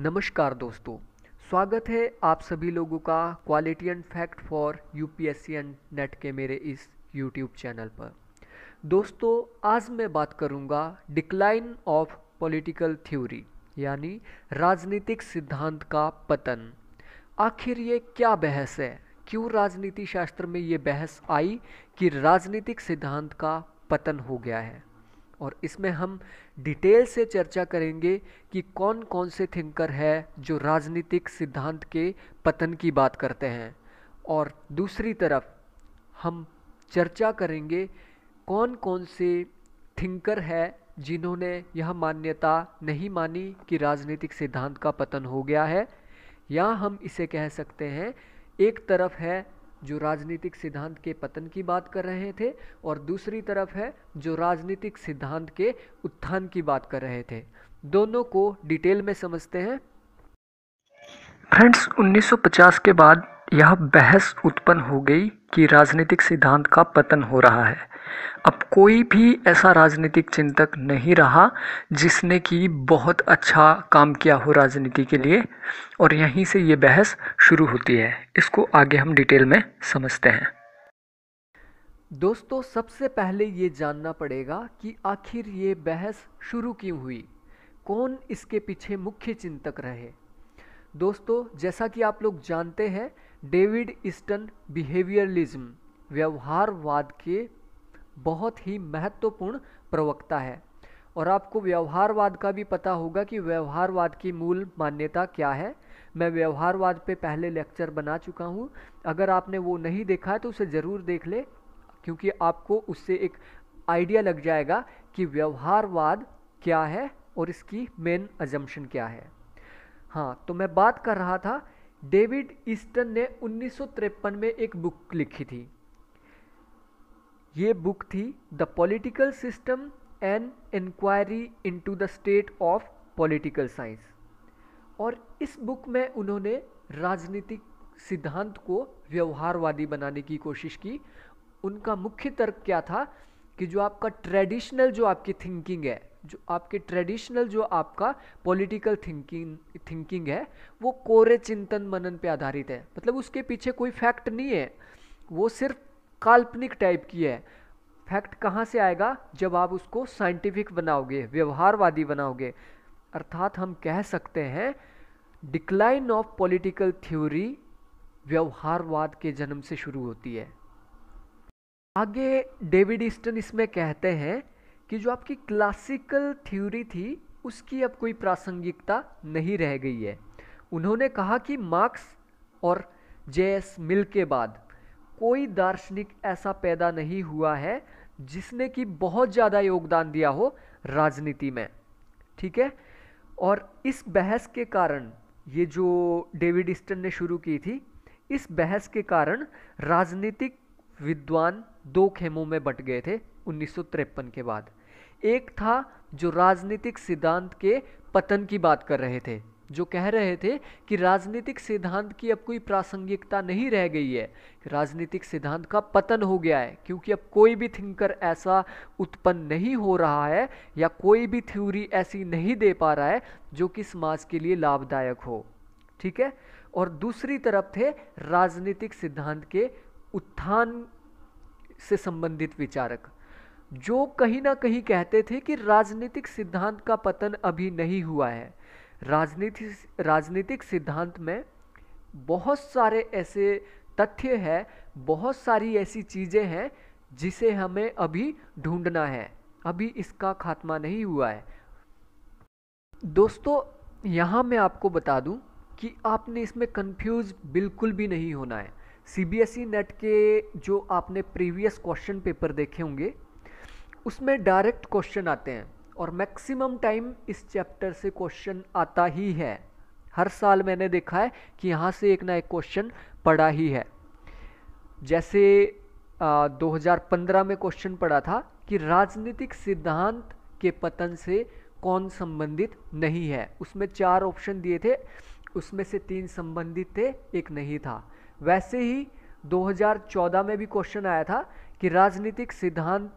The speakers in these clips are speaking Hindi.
नमस्कार दोस्तों स्वागत है आप सभी लोगों का quality and fact for U P S C and NET के मेरे इस यूट्यूब चैनल पर दोस्तों आज मैं बात करूंगा डिक्लाइन ऑफ पॉलिटिकल थ्योरी यानी राजनीतिक सिद्धांत का पतन आखिर ये क्या बहस है क्यों राजनीति शास्त्र में ये बहस आई कि राजनीतिक सिद्धांत का पतन हो गया है और इसमें हम डिटेल से चर्चा करेंगे कि कौन कौन से थिंकर है जो राजनीतिक सिद्धांत के पतन की बात करते हैं और दूसरी तरफ हम चर्चा करेंगे कौन कौन से थिंकर है जिन्होंने यह मान्यता नहीं मानी कि राजनीतिक सिद्धांत का पतन हो गया है या हम इसे कह सकते हैं एक तरफ है जो राजनीतिक सिद्धांत के पतन की बात कर रहे थे और दूसरी तरफ है जो राजनीतिक सिद्धांत के उत्थान की बात कर रहे थे दोनों को डिटेल में समझते हैं फ्रेंड्स 1950 के बाद यह बहस उत्पन्न हो गई कि राजनीतिक सिद्धांत का पतन हो रहा है अब कोई भी ऐसा राजनीतिक चिंतक नहीं रहा जिसने कि बहुत अच्छा काम किया हो राजनीति के लिए और यहीं से ये बहस शुरू होती है इसको आगे हम डिटेल में समझते हैं दोस्तों सबसे पहले ये जानना पड़ेगा कि आखिर ये बहस शुरू क्यों हुई कौन इसके पीछे मुख्य चिंतक रहे दोस्तों जैसा कि आप लोग जानते हैं डेविड ईस्टन बिहेवियरलिज्म व्यवहारवाद के बहुत ही महत्वपूर्ण प्रवक्ता है और आपको व्यवहारवाद का भी पता होगा कि व्यवहारवाद की मूल मान्यता क्या है मैं व्यवहारवाद पे पहले लेक्चर बना चुका हूँ अगर आपने वो नहीं देखा है तो उसे ज़रूर देख ले क्योंकि आपको उससे एक आइडिया लग जाएगा कि व्यवहारवाद क्या है और इसकी मेन अजम्पशन क्या है हाँ तो मैं बात कर रहा था डेविड ईस्टन ने उन्नीस में एक बुक लिखी थी ये बुक थी the political system and inquiry to the state of political science और इस बुक में उन्होंने राजनीतिक सिद्धांत को व्यवहारवादी बनाने की कोशिश की उनका मुख्य तर्क क्या था कि जो आपका ट्रेडिशनल जो आपकी थिंकिंग है जो आपके ट्रेडिशनल जो आपका पॉलिटिकल थिंकिंग थिंकिंग है वो कोरे चिंतन मनन पे आधारित है मतलब उसके पीछे कोई फैक्ट नहीं है वो सिर्फ काल्पनिक टाइप की है फैक्ट कहाँ से आएगा जब आप उसको साइंटिफिक बनाओगे व्यवहारवादी बनाओगे अर्थात हम कह सकते हैं डिक्लाइन ऑफ पॉलिटिकल थ्योरी व्यवहारवाद के जन्म से शुरू होती है आगे डेविड ईस्टन इसमें कहते हैं कि जो आपकी क्लासिकल थ्योरी थी उसकी अब कोई प्रासंगिकता नहीं रह गई है उन्होंने कहा कि मार्क्स और जे मिल के बाद कोई दार्शनिक ऐसा पैदा नहीं हुआ है जिसने कि बहुत ज़्यादा योगदान दिया हो राजनीति में ठीक है और इस बहस के कारण ये जो डेविड इस्टन ने शुरू की थी इस बहस के कारण राजनीतिक विद्वान दो खेमों में बट गए थे उन्नीस के बाद एक था जो राजनीतिक सिद्धांत के पतन की बात कर रहे थे जो कह रहे थे कि राजनीतिक सिद्धांत की अब कोई प्रासंगिकता नहीं रह गई है राजनीतिक सिद्धांत का पतन हो गया है क्योंकि अब कोई भी थिंकर ऐसा उत्पन्न नहीं हो रहा है या कोई भी थ्योरी ऐसी नहीं दे पा रहा है जो कि समाज के लिए लाभदायक हो ठीक है और दूसरी तरफ थे राजनीतिक सिद्धांत के उत्थान से संबंधित विचारक जो कहीं ना कहीं कहते थे कि राजनीतिक सिद्धांत का पतन अभी नहीं हुआ है राजनीति राजनीतिक सिद्धांत में बहुत सारे ऐसे तथ्य हैं बहुत सारी ऐसी चीज़ें हैं जिसे हमें अभी ढूंढना है अभी इसका खात्मा नहीं हुआ है दोस्तों यहाँ मैं आपको बता दूँ कि आपने इसमें कंफ्यूज बिल्कुल भी नहीं होना है C B S E NET के जो आपने प्रीवियस क्वेश्चन पेपर देखे होंगे उसमें डायरेक्ट क्वेश्चन आते हैं और मैक्सिमम टाइम इस चैप्टर से क्वेश्चन आता ही है हर साल मैंने देखा है कि यहाँ से एक ना एक क्वेश्चन पढ़ा ही है जैसे आ, 2015 में क्वेश्चन पढ़ा था कि राजनीतिक सिद्धांत के पतन से कौन संबंधित नहीं है उसमें चार ऑप्शन दिए थे उसमें से तीन संबंधित थे एक नहीं था वैसे ही 2014 में भी क्वेश्चन आया था कि राजनीतिक सिद्धांत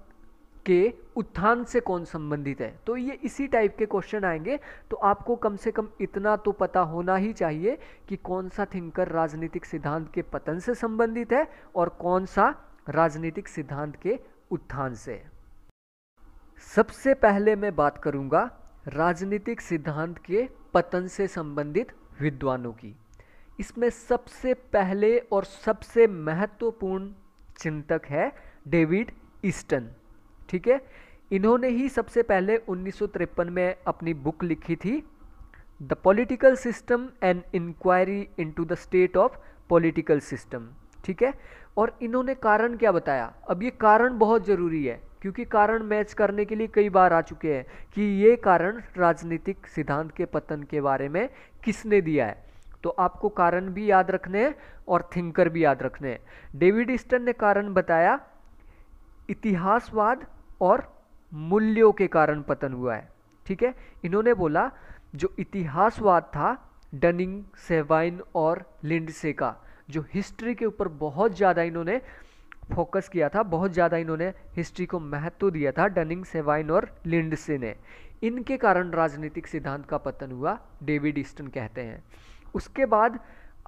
के उत्थान से कौन संबंधित है तो ये इसी टाइप के क्वेश्चन आएंगे तो आपको कम से कम इतना तो पता होना ही चाहिए कि कौन सा थिंकर राजनीतिक सिद्धांत के पतन से संबंधित है और कौन सा राजनीतिक सिद्धांत के उत्थान से सबसे पहले मैं बात करूंगा राजनीतिक सिद्धांत के पतन से संबंधित विद्वानों की इसमें सबसे पहले और सबसे महत्वपूर्ण चिंतक है डेविड ईस्टन ठीक है इन्होंने ही सबसे पहले उन्नीस में अपनी बुक लिखी थी the political system and inquiry into the state of political system ठीक है और इन्होंने कारण क्या बताया अब ये कारण बहुत ज़रूरी है क्योंकि कारण मैच करने के लिए कई बार आ चुके हैं कि ये कारण राजनीतिक सिद्धांत के पतन के बारे में किसने दिया है तो आपको कारण भी याद रखने हैं और थिंकर भी याद रखने हैं डेविड ईस्टन ने कारण बताया इतिहासवाद और मूल्यों के कारण पतन हुआ है ठीक है इन्होंने बोला जो इतिहासवाद था डनिंग सेवाइन और लिंडसे का जो हिस्ट्री के ऊपर बहुत ज़्यादा इन्होंने फोकस किया था बहुत ज़्यादा इन्होंने हिस्ट्री को महत्व दिया था डनिंग सेवाइन और लिंडसे ने इनके कारण राजनीतिक सिद्धांत का पतन हुआ डेविड ईस्टन कहते हैं उसके बाद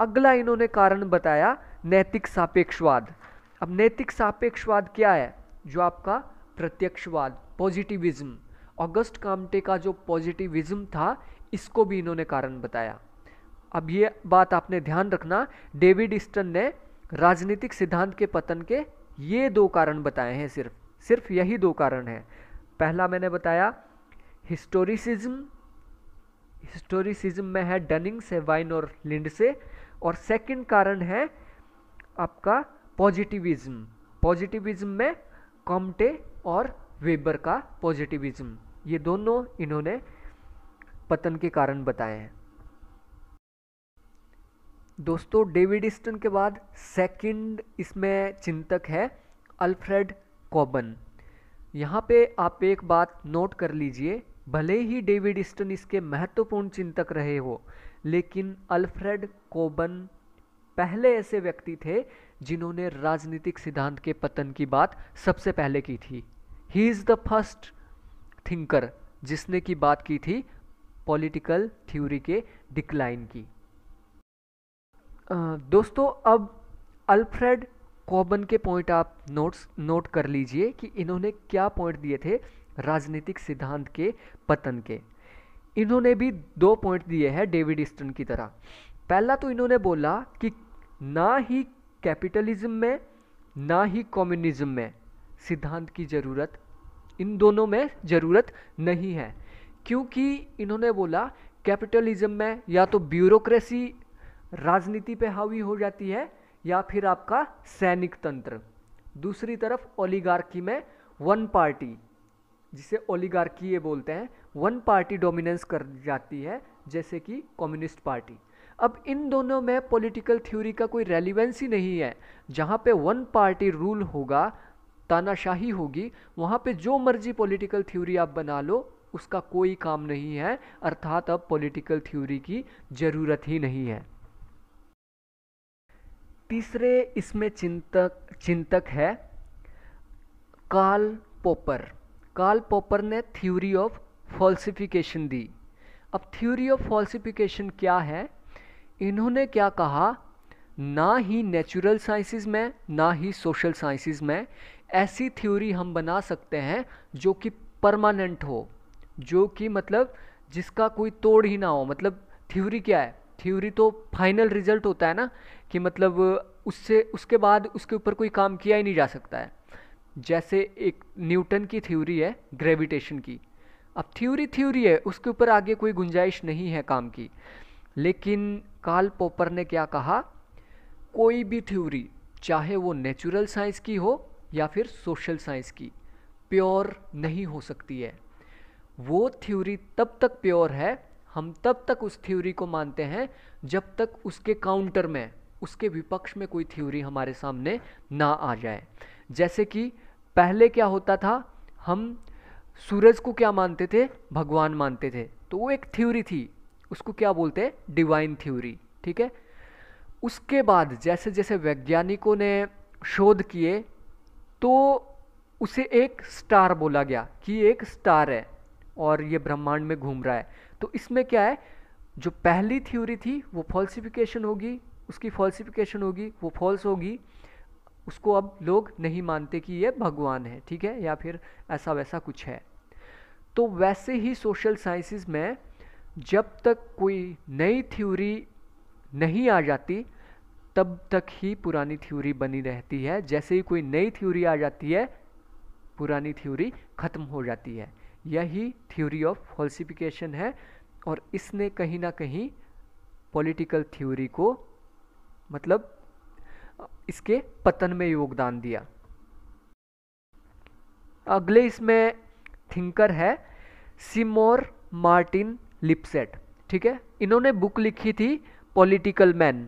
अगला इन्होंने कारण बताया नैतिक सापेक्षवाद अब नैतिक सापेक्षवाद क्या है जो आपका प्रत्यक्षवाद पॉजिटिविज्म ऑगस्ट कामटे का जो पॉजिटिविज्म था इसको भी इन्होंने कारण बताया अब ये बात आपने ध्यान रखना डेविड ईस्टन ने राजनीतिक सिद्धांत के पतन के ये दो कारण बताए हैं सिर्फ सिर्फ यही दो कारण हैं पहला मैंने बताया हिस्टोरिसिज्म हिस्टोरिसिज्म में है डनिंग सेवाइन और लिंड से और सेकंड कारण है आपका पॉजिटिविज्म पॉजिटिविज्म में कॉमटे और वेबर का पॉजिटिविज्म ये दोनों इन्होंने पतन के कारण बताए हैं दोस्तों डेविड स्टन के बाद सेकंड इसमें चिंतक है अल्फ्रेड कॉबन यहाँ पे आप एक बात नोट कर लीजिए भले ही डेविड स्टन इसके महत्वपूर्ण चिंतक रहे हो लेकिन अल्फ्रेड कोबन पहले ऐसे व्यक्ति थे जिन्होंने राजनीतिक सिद्धांत के पतन की बात सबसे पहले की थी he is the first thinker जिसने की बात की थी पॉलिटिकल थ्योरी के डिक्लाइन की दोस्तों अब अल्फ्रेड कॉबन के पॉइंट आप नोट्स नोट कर लीजिए कि इन्होंने क्या पॉइंट दिए थे राजनीतिक सिद्धांत के पतन के इन्होंने भी दो पॉइंट दिए हैं डेविड ईस्टन की तरह पहला तो इन्होंने बोला कि ना ही कैपिटलिज्म में ना ही कम्युनिज्म में सिद्धांत की ज़रूरत इन दोनों में ज़रूरत नहीं है क्योंकि इन्होंने बोला कैपिटलिज्म में या तो ब्यूरोक्रेसी राजनीति पे हावी हो जाती है या फिर आपका सैनिक तंत्र दूसरी तरफ ओलीगार्की में वन पार्टी जिसे ओलीगार्की ये बोलते हैं वन पार्टी डोमिनेंस कर जाती है जैसे कि कम्युनिस्ट पार्टी अब इन दोनों में पॉलिटिकल थ्योरी का कोई रेलिवेंस ही नहीं है जहाँ पे वन पार्टी रूल होगा तानाशाही होगी वहाँ पे जो मर्जी पॉलिटिकल थ्योरी आप बना लो उसका कोई काम नहीं है अर्थात अब पॉलिटिकल थ्योरी की ज़रूरत ही नहीं है तीसरे इसमें चिंतक चिंतक है काल पॉपर काल पॉपर ने थ्योरी ऑफ फॉल्सिफिकेशन दी अब थ्योरी ऑफ फॉल्सिफिकेशन क्या है इन्होंने क्या कहा ना ही नेचुरल साइंसिस में ना ही सोशल साइंसिस में ऐसी थ्योरी हम बना सकते हैं जो कि परमानेंट हो जो कि मतलब जिसका कोई तोड़ ही ना हो मतलब थ्योरी क्या है थ्योरी तो फाइनल रिजल्ट होता है ना कि मतलब उससे उसके बाद उसके ऊपर कोई काम किया ही नहीं जा सकता है जैसे एक न्यूटन की थ्योरी है ग्रेविटेशन की अब थ्योरी थ्योरी है उसके ऊपर आगे कोई गुंजाइश नहीं है काम की लेकिन कार्ल पोपर ने क्या कहा कोई भी थ्योरी चाहे वो नेचुरल साइंस की हो या फिर सोशल साइंस की प्योर नहीं हो सकती है वो थ्योरी तब तक प्योर है हम तब तक उस थ्योरी को मानते हैं जब तक उसके काउंटर में उसके विपक्ष में कोई थ्योरी हमारे सामने ना आ जाए जैसे कि पहले क्या होता था हम सूरज को क्या मानते थे भगवान मानते थे तो वो एक थ्योरी थी उसको क्या बोलते हैं डिवाइन थ्योरी ठीक है उसके बाद जैसे जैसे वैज्ञानिकों ने शोध किए तो उसे एक स्टार बोला गया कि एक स्टार है और ये ब्रह्मांड में घूम रहा है तो इसमें क्या है जो पहली थ्योरी थी वो फॉल्सिफिकेशन होगी उसकी फॉल्सिफिकेशन होगी वो फॉल्स होगी उसको अब लोग नहीं मानते कि ये भगवान है ठीक है या फिर ऐसा वैसा कुछ है तो वैसे ही सोशल साइंसेस में जब तक कोई नई थ्योरी नहीं आ जाती तब तक ही पुरानी थ्योरी बनी रहती है जैसे ही कोई नई थ्योरी आ जाती है पुरानी थ्योरी ख़त्म हो जाती है यही थ्योरी ऑफ फॉल्सिफिकेशन है और इसने कहीं ना कहीं पॉलिटिकल थ्योरी को मतलब इसके पतन में योगदान दिया अगले इसमें थिंकर है सिमोर मार्टिन लिपसेट ठीक है इन्होंने बुक लिखी थी पॉलिटिकल मैन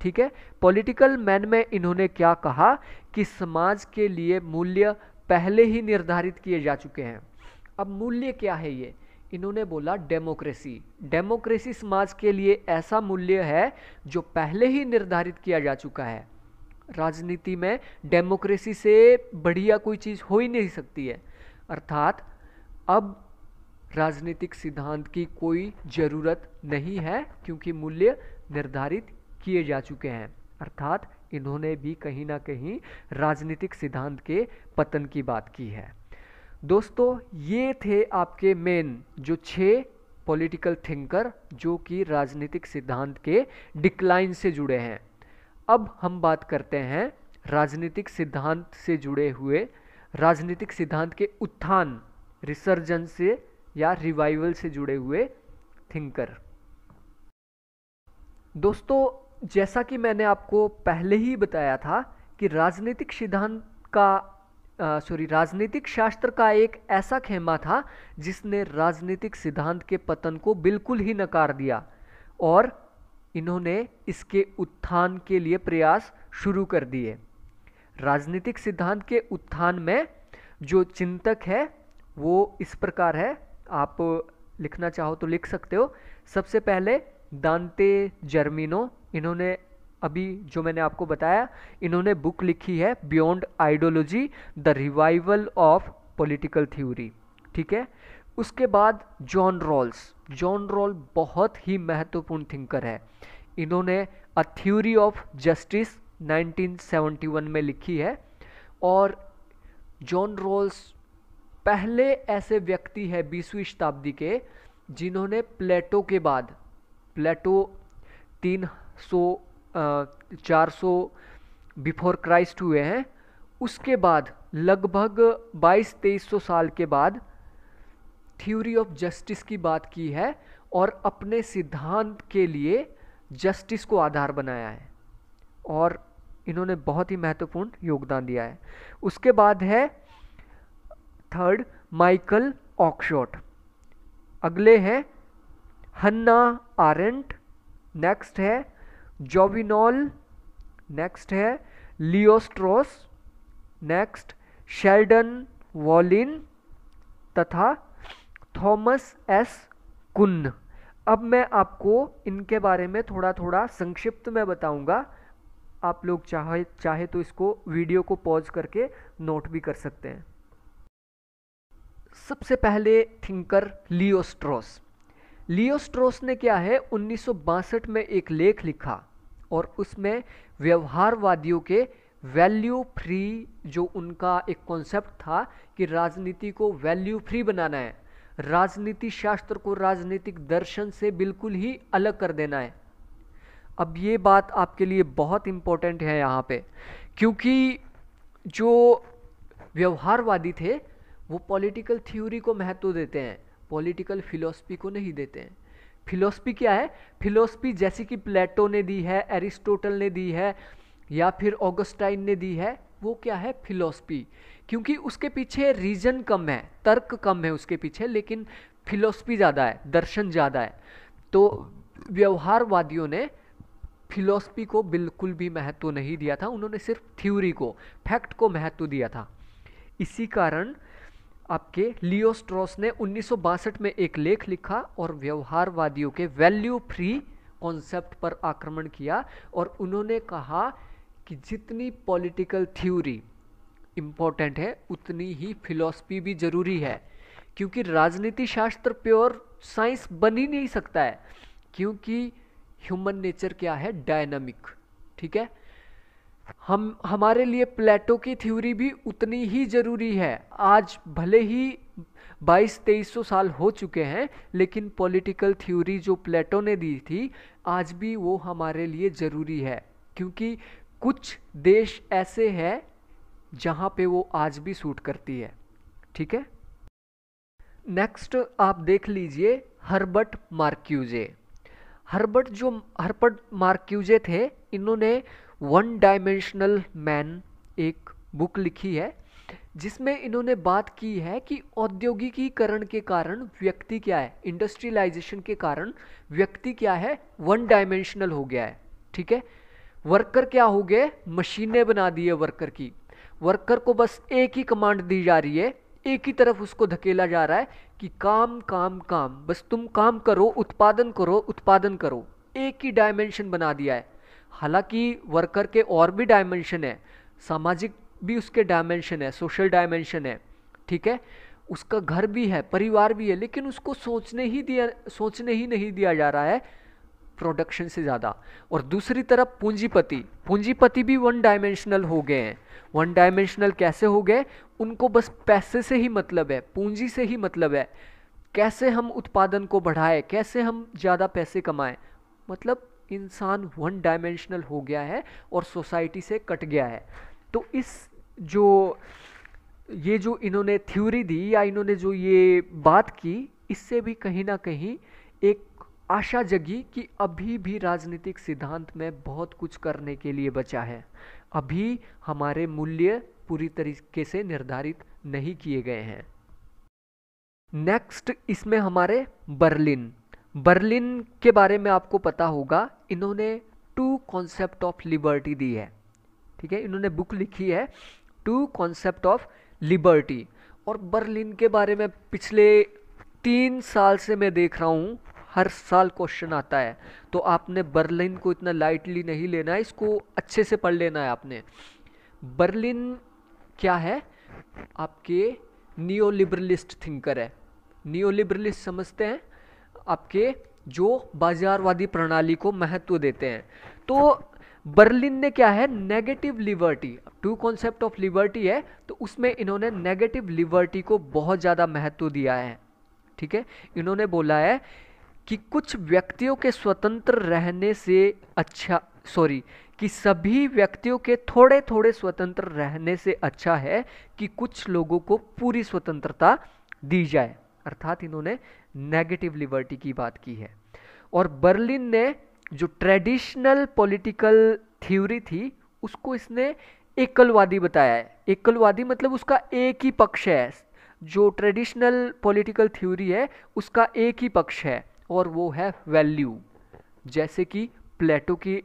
ठीक है पॉलिटिकल मैन में इन्होंने क्या कहा कि समाज के लिए मूल्य पहले ही निर्धारित किए जा चुके हैं अब मूल्य क्या है ये इन्होंने बोला डेमोक्रेसी डेमोक्रेसी समाज के लिए ऐसा मूल्य है जो पहले ही निर्धारित किया जा चुका है राजनीति में डेमोक्रेसी से बढ़िया कोई चीज़ हो ही नहीं सकती है अर्थात अब राजनीतिक सिद्धांत की कोई ज़रूरत नहीं है क्योंकि मूल्य निर्धारित किए जा चुके हैं अर्थात इन्होंने भी कहीं ना कहीं राजनीतिक सिद्धांत के पतन की बात की है दोस्तों ये थे आपके मेन जो छः पॉलिटिकल थिंकर जो कि राजनीतिक सिद्धांत के डिक्लाइन से जुड़े हैं अब हम बात करते हैं राजनीतिक सिद्धांत से जुड़े हुए राजनीतिक सिद्धांत के उत्थान रिसर्जन से या रिवाइवल से जुड़े हुए थिंकर दोस्तों जैसा कि मैंने आपको पहले ही बताया था कि राजनीतिक सिद्धांत का सॉरी राजनीतिक शास्त्र का एक ऐसा खेमा था जिसने राजनीतिक सिद्धांत के पतन को बिल्कुल ही नकार दिया और इन्होंने इसके उत्थान के लिए प्रयास शुरू कर दिए राजनीतिक सिद्धांत के उत्थान में जो चिंतक है वो इस प्रकार है आप लिखना चाहो तो लिख सकते हो सबसे पहले दांते जर्मिनो इन्होंने अभी जो मैंने आपको बताया इन्होंने बुक लिखी है beyond ideology the revival of political theory ठीक है उसके बाद जॉन रॉल्स जॉन रॉल बहुत ही महत्वपूर्ण थिंकर है इन्होंने अ थ्योरी ऑफ जस्टिस 1971 में लिखी है और जॉन रॉल्स पहले ऐसे व्यक्ति है बीसवीं शताब्दी के जिन्होंने प्लेटो के बाद प्लेटो तीन 400 चार बिफोर क्राइस्ट हुए हैं उसके बाद लगभग 22-2300 साल के बाद थ्योरी ऑफ जस्टिस की बात की है और अपने सिद्धांत के लिए जस्टिस को आधार बनाया है और इन्होंने बहुत ही महत्वपूर्ण योगदान दिया है उसके बाद है थर्ड माइकल ऑक्शॉट अगले हैं हन्ना आरेंट नेक्स्ट है जोविनोल नेक्स्ट है लियोस्ट्रोस नेक्स्ट शेल्डन वॉलिन तथा थॉमस एस कुन्न अब मैं आपको इनके बारे में थोड़ा थोड़ा संक्षिप्त में बताऊंगा आप लोग चाहे चाहे तो इसको वीडियो को पॉज करके नोट भी कर सकते हैं सबसे पहले थिंकर लियोस्ट्रोस लियोस्ट्रोस ने क्या है उन्नीस में एक लेख लिखा और उसमें व्यवहारवादियों के वैल्यू फ्री जो उनका एक कॉन्सेप्ट था कि राजनीति को वैल्यू फ्री बनाना है राजनीति शास्त्र को राजनीतिक दर्शन से बिल्कुल ही अलग कर देना है अब ये बात आपके लिए बहुत इम्पोर्टेंट है यहाँ पे क्योंकि जो व्यवहारवादी थे वो पॉलिटिकल थ्योरी को महत्व देते हैं पॉलिटिकल फिलॉसफी को नहीं देते हैं फिलोसफी क्या है फिलोसफी जैसी कि प्लेटो ने दी है एरिस्टोटल ने दी है या फिर ऑगस्टाइन ने दी है वो क्या है फिलोसफी क्योंकि उसके पीछे रीजन कम है तर्क कम है उसके पीछे लेकिन फिलोसफी ज़्यादा है दर्शन ज़्यादा है तो व्यवहारवादियों ने फिलोसफी को बिल्कुल भी महत्व नहीं दिया था उन्होंने सिर्फ थ्योरी को फैक्ट को महत्व दिया था इसी कारण आपके लियोस्ट्रॉस ने उन्नीस में एक लेख लिखा और व्यवहारवादियों के वैल्यू फ्री कॉन्सेप्ट पर आक्रमण किया और उन्होंने कहा कि जितनी पॉलिटिकल थ्योरी इम्पॉर्टेंट है उतनी ही फिलॉसफी भी जरूरी है क्योंकि राजनीति शास्त्र प्योर साइंस बन ही नहीं सकता है क्योंकि ह्यूमन नेचर क्या है डायनामिक ठीक है हम हमारे लिए प्लेटो की थ्योरी भी उतनी ही ज़रूरी है आज भले ही 22 तेईस साल हो चुके हैं लेकिन पॉलिटिकल थ्योरी जो प्लेटो ने दी थी आज भी वो हमारे लिए ज़रूरी है क्योंकि कुछ देश ऐसे हैं जहाँ पे वो आज भी सूट करती है ठीक है नेक्स्ट आप देख लीजिए हर्बर्ट मार्क्यूजे हर्बर्ट जो हर्बर्ट मार्क्यूजे थे इन्होंने वन डायमेंशनल मैन एक बुक लिखी है जिसमें इन्होंने बात की है कि औद्योगिकीकरण के कारण व्यक्ति क्या है इंडस्ट्रियलाइजेशन के कारण व्यक्ति क्या है वन डायमेंशनल हो गया है ठीक है वर्कर क्या हो गए मशीनें बना दी है वर्कर की वर्कर को बस एक ही कमांड दी जा रही है एक ही तरफ उसको धकेला जा रहा है कि काम काम काम बस तुम काम करो उत्पादन करो उत्पादन करो एक ही डायमेंशन बना दिया है हालांकि वर्कर के और भी डायमेंशन है सामाजिक भी उसके डायमेंशन है सोशल डायमेंशन है ठीक है उसका घर भी है परिवार भी है लेकिन उसको सोचने ही दिया सोचने ही नहीं दिया जा रहा है प्रोडक्शन से ज़्यादा और दूसरी तरफ पूंजीपति पूंजीपति भी वन डायमेंशनल हो गए हैं वन डायमेंशनल कैसे हो गए उनको बस पैसे से ही मतलब है पूंजी से ही मतलब है कैसे हम उत्पादन को बढ़ाएं कैसे हम ज़्यादा पैसे कमाएं मतलब इंसान वन डायमेंशनल हो गया है और सोसाइटी से कट गया है तो इस जो ये जो इन्होंने थ्योरी दी या इन्होंने जो ये बात की इससे भी कहीं ना कहीं एक आशा जगी कि अभी भी राजनीतिक सिद्धांत में बहुत कुछ करने के लिए बचा है अभी हमारे मूल्य पूरी तरीके से निर्धारित नहीं किए गए हैं नेक्स्ट इसमें हमारे बर्लिन बर्लिन के बारे में आपको पता होगा इन्होंने टू कॉन्सेप्ट ऑफ लिबर्टी दी है ठीक है इन्होंने बुक लिखी है टू कॉन्सेप्ट ऑफ लिबर्टी और बर्लिन के बारे में पिछले तीन साल से मैं देख रहा हूँ हर साल क्वेश्चन आता है तो आपने बर्लिन को इतना लाइटली नहीं लेना है इसको अच्छे से पढ़ लेना है आपने बर्लिन क्या है आपके नियो लिबरलिस्ट थिंकर है नियो लिबरलिस्ट समझते हैं आपके जो बाजारवादी प्रणाली को महत्व देते हैं तो बर्लिन ने क्या है negative liberty two concept of liberty है तो उसमें इन्होंने नेगेटिव लिबर्टी को बहुत ज़्यादा महत्व दिया है ठीक है इन्होंने बोला है कि कुछ व्यक्तियों के स्वतंत्र रहने से अच्छा सॉरी कि सभी व्यक्तियों के थोड़े थोड़े स्वतंत्र रहने से अच्छा है कि कुछ लोगों को पूरी स्वतंत्रता दी जाए अर्थात इन्होंने नेगेटिव लिबर्टी की बात की है और बर्लिन ने जो ट्रेडिशनल पॉलिटिकल थ्योरी थी उसको इसने एकलवादी बताया है एकलवादी मतलब उसका एक ही पक्ष है जो ट्रेडिशनल पॉलिटिकल थ्योरी है उसका एक ही पक्ष है और वो है वैल्यू जैसे कि प्लेटो की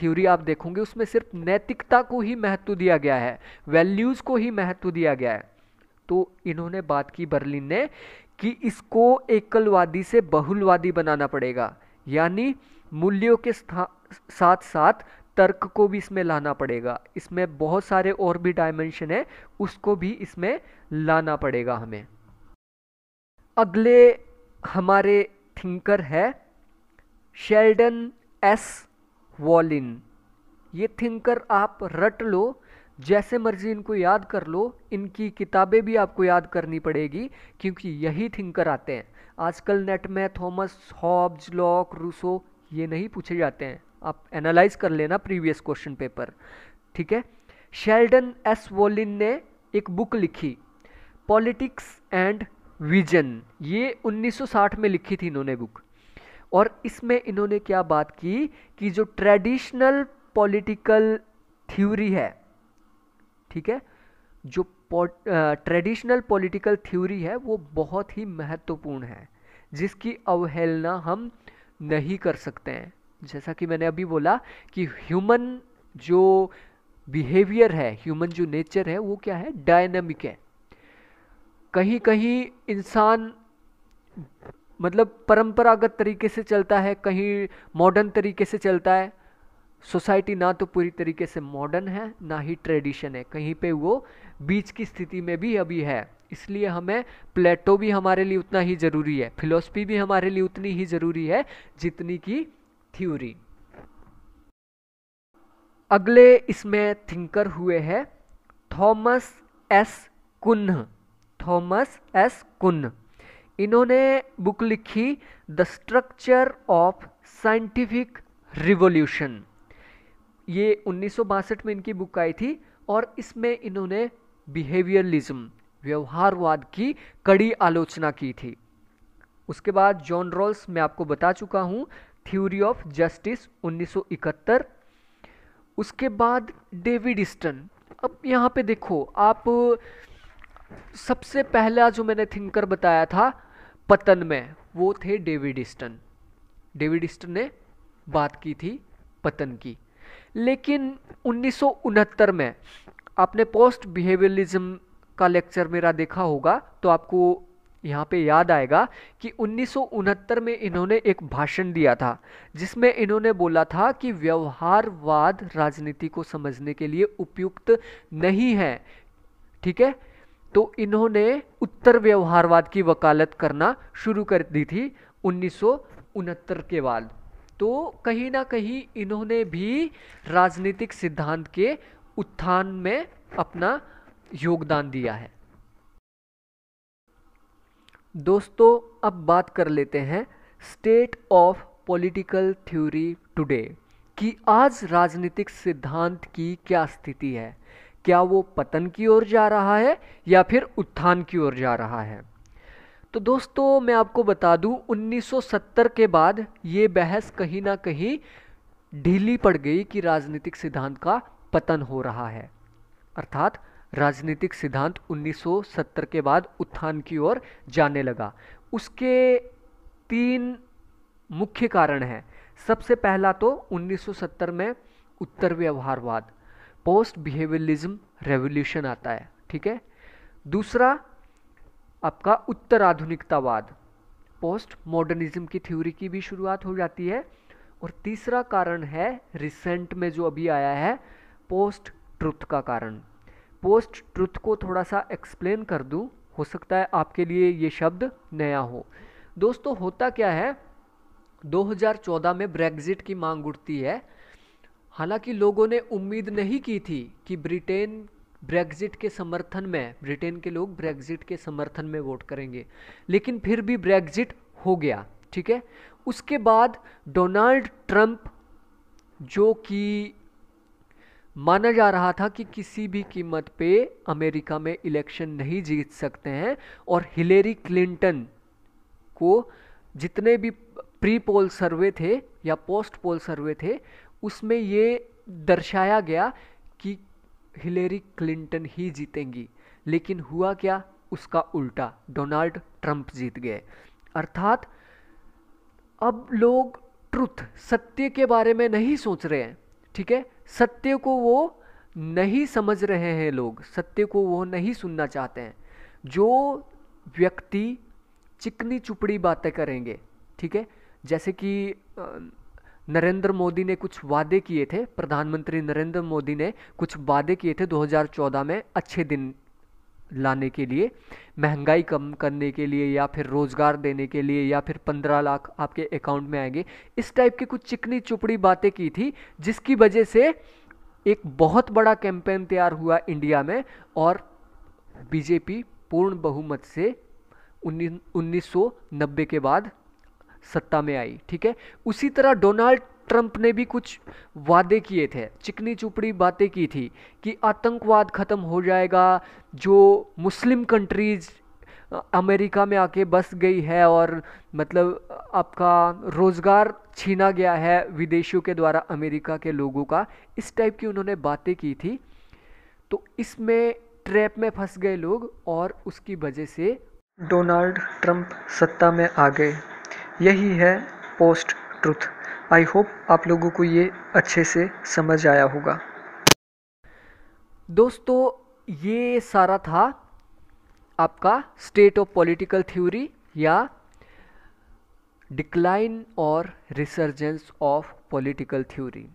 थ्योरी आप देखोगे उसमें सिर्फ नैतिकता को ही महत्व दिया गया है वैल्यूज़ को ही महत्व दिया गया है तो इन्होंने बात की बर्लिन ने कि इसको एकलवादी से बहुलवादी बनाना पड़ेगा यानी मूल्यों के साथ साथ तर्क को भी इसमें लाना पड़ेगा इसमें बहुत सारे और भी डायमेंशन है उसको भी इसमें लाना पड़ेगा हमें अगले हमारे थिंकर है शेल्डन एस वॉलिन ये थिंकर आप रट लो जैसे मर्जी इनको याद कर लो इनकी किताबें भी आपको याद करनी पड़ेगी क्योंकि यही थिंकर आते हैं आजकल नेट में थॉमस हॉब्स लॉक रूसो ये नहीं पूछे जाते हैं आप एनालाइज कर लेना प्रीवियस क्वेश्चन पेपर ठीक है शेल्डन एस वोलिन ने एक बुक लिखी पॉलिटिक्स एंड विजन ये 1960 में लिखी थी इन्होंने बुक और इसमें इन्होंने क्या बात की कि जो ट्रेडिशनल पॉलिटिकल थ्योरी है ठीक है जो ट्रेडिशनल पॉलिटिकल थ्योरी है वो बहुत ही महत्वपूर्ण है जिसकी अवहेलना हम नहीं कर सकते हैं जैसा कि मैंने अभी बोला कि ह्यूमन जो बिहेवियर है ह्यूमन जो नेचर है वो क्या है डायनेमिक है कहीं कहीं इंसान मतलब परंपरागत तरीके से चलता है कहीं मॉडर्न तरीके से चलता है सोसाइटी ना तो पूरी तरीके से मॉडर्न है ना ही ट्रेडिशन है कहीं पे वो बीच की स्थिति में भी अभी है इसलिए हमें प्लेटो भी हमारे लिए उतना ही ज़रूरी है फिलोसफी भी हमारे लिए उतनी ही ज़रूरी है जितनी की थ्योरी अगले इसमें थिंकर हुए हैं Thomas S Kuhn Thomas S Kuhn इन्होंने बुक लिखी the structure of scientific revolution ये उन्नीस में इनकी बुक आई थी और इसमें इन्होंने बिहेवियरलिज्म व्यवहारवाद की कड़ी आलोचना की थी उसके बाद जॉन रॉल्स मैं आपको बता चुका हूँ थ्योरी ऑफ जस्टिस 1971 उसके बाद डेविड स्टन अब यहाँ पे देखो आप सबसे पहला जो मैंने थिंकर बताया था पतन में वो थे डेविड स्टन डेविड स्टन ने बात की थी पतन की लेकिन उन्नीस में आपने पोस्ट बिहेवियरलिज्म का लेक्चर मेरा देखा होगा तो आपको यहाँ पे याद आएगा कि उन्नीस में इन्होंने एक भाषण दिया था जिसमें इन्होंने बोला था कि व्यवहारवाद राजनीति को समझने के लिए उपयुक्त नहीं है ठीक है तो इन्होंने उत्तर व्यवहारवाद की वकालत करना शुरू कर दी थी उन्नीस के बाद तो कहीं ना कहीं इन्होंने भी राजनीतिक सिद्धांत के उत्थान में अपना योगदान दिया है दोस्तों अब बात कर लेते हैं state of political theory today कि आज राजनीतिक सिद्धांत की क्या स्थिति है क्या वो पतन की ओर जा रहा है या फिर उत्थान की ओर जा रहा है तो दोस्तों मैं आपको बता दूं 1970 के बाद ये बहस कहीं ना कहीं ढीली पड़ गई कि राजनीतिक सिद्धांत का पतन हो रहा है अर्थात राजनीतिक सिद्धांत 1970 के बाद उत्थान की ओर जाने लगा उसके तीन मुख्य कारण हैं सबसे पहला तो 1970 में उत्तर व्यवहारवाद पोस्ट बिहेवियलिज्म रेवोल्यूशन आता है ठीक है दूसरा आपका उत्तर आधुनिकतावाद पोस्ट मॉडर्निज्म की थ्योरी की भी शुरुआत हो जाती है और तीसरा कारण है रिसेंट में जो अभी आया है पोस्ट ट्रुथ का कारण पोस्ट ट्रुथ को थोड़ा सा एक्सप्लेन कर दूं हो सकता है आपके लिए ये शब्द नया हो दोस्तों होता क्या है 2014 में ब्रेग्जिट की मांग उठती है हालांकि लोगों ने उम्मीद नहीं की थी कि ब्रिटेन ब्रेग्जिट के समर्थन में ब्रिटेन के लोग ब्रेग्जिट के समर्थन में वोट करेंगे लेकिन फिर भी ब्रेग्जिट हो गया ठीक है उसके बाद डोनाल्ड ट्रंप जो कि माना जा रहा था कि किसी भी कीमत पे अमेरिका में इलेक्शन नहीं जीत सकते हैं और हिलेरी क्लिंटन को जितने भी प्री पोल सर्वे थे या पोस्ट पोल सर्वे थे उसमें ये दर्शाया गया कि हिलेरी क्लिंटन ही जीतेंगी लेकिन हुआ क्या उसका उल्टा डोनाल्ड ट्रंप जीत गए अर्थात अब लोग ट्रुथ सत्य के बारे में नहीं सोच रहे हैं ठीक है सत्य को वो नहीं समझ रहे हैं लोग सत्य को वो नहीं सुनना चाहते हैं जो व्यक्ति चिकनी चुपड़ी बातें करेंगे ठीक है जैसे कि नरेंद्र मोदी ने कुछ वादे किए थे प्रधानमंत्री नरेंद्र मोदी ने कुछ वादे किए थे 2014 में अच्छे दिन लाने के लिए महंगाई कम करने के लिए या फिर रोज़गार देने के लिए या फिर पंद्रह लाख आपके अकाउंट में आएंगे इस टाइप की कुछ चिकनी चुपड़ी बातें की थी जिसकी वजह से एक बहुत बड़ा कैंपेन तैयार हुआ इंडिया में और बीजेपी पूर्ण बहुमत से उन्नीस 1990 के बाद सत्ता में आई ठीक है उसी तरह डोनाल्ड ट्रंप ने भी कुछ वादे किए थे चिकनी चुपड़ी बातें की थी कि आतंकवाद ख़त्म हो जाएगा जो मुस्लिम कंट्रीज़ अमेरिका में आके बस गई है और मतलब आपका रोज़गार छीना गया है विदेशियों के द्वारा अमेरिका के लोगों का इस टाइप की उन्होंने बातें की थी तो इसमें ट्रैप में फंस गए लोग और उसकी वजह से डोनाल्ड ट्रंप सत्ता में आ गए यही है पोस्ट ट्रुथ आई होप आप लोगों को ये अच्छे से समझ आया होगा दोस्तों ये सारा था आपका स्टेट ऑफ पॉलिटिकल थ्योरी या डिक्लाइन और resurgence of political theory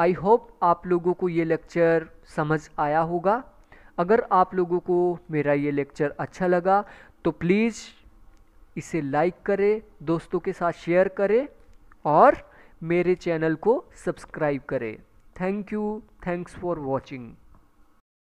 I hope आप लोगों को ये लेक्चर समझ आया होगा अगर आप लोगों को मेरा ये लेक्चर अच्छा लगा तो प्लीज़ इसे लाइक करें दोस्तों के साथ शेयर करें और मेरे चैनल को सब्सक्राइब करें thank you thanks for watching